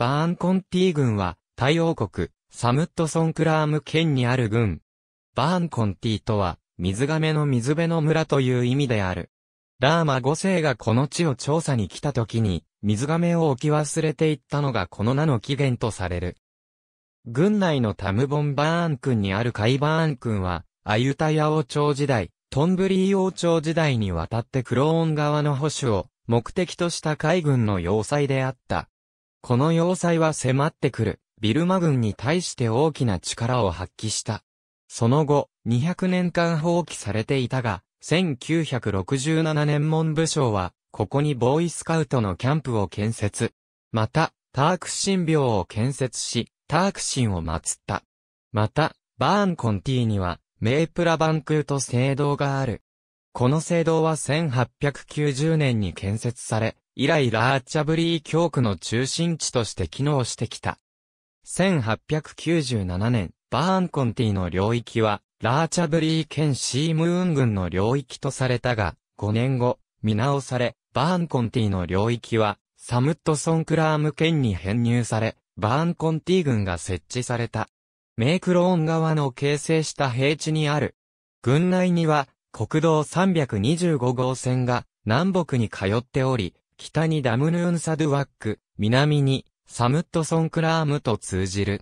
バーンコンティ軍は、タイ王国、サムットソンクラーム県にある軍。バーンコンティとは、水亀の水辺の村という意味である。ラーマ5世がこの地を調査に来た時に、水亀を置き忘れていったのがこの名の起源とされる。軍内のタムボンバーン君にあるカイバーン君は、アユタヤ王朝時代、トンブリー王朝時代にわたってクローン側の保守を目的とした海軍の要塞であった。この要塞は迫ってくる、ビルマ軍に対して大きな力を発揮した。その後、200年間放棄されていたが、1967年文部省は、ここにボーイスカウトのキャンプを建設。また、ターク神廟を建設し、ターク神を祀った。また、バーンコンティには、メープラバンクーと聖堂がある。この聖堂は1890年に建設され、以来ラーチャブリー教区の中心地として機能してきた。1897年、バーンコンティの領域は、ラーチャブリー県シームーン郡の領域とされたが、5年後、見直され、バーンコンティの領域は、サムットソンクラーム県に編入され、バーンコンティ郡が設置された。メイクローン側の形成した平地にある。郡内には、国道325号線が南北に通っており、北にダムヌーンサドゥワック、南にサムットソンクラームと通じる。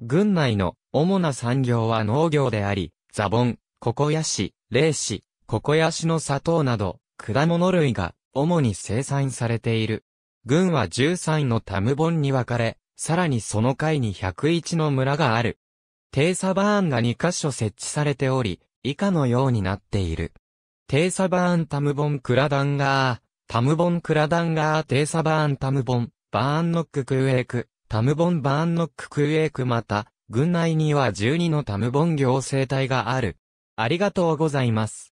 郡内の主な産業は農業であり、ザボン、ココヤシ、レイシ、ココヤシの砂糖など、果物類が主に生産されている。郡は13のタムボンに分かれ、さらにその階に101の村がある。低サバーンが2カ所設置されており、以下のようになっている。テーサバーンタムボンクラダンガー、タムボンクラダンガーテーサバーンタムボン、バーンノッククウェーク、タムボンバーンノッククウェークまた、軍内には12のタムボン行政体がある。ありがとうございます。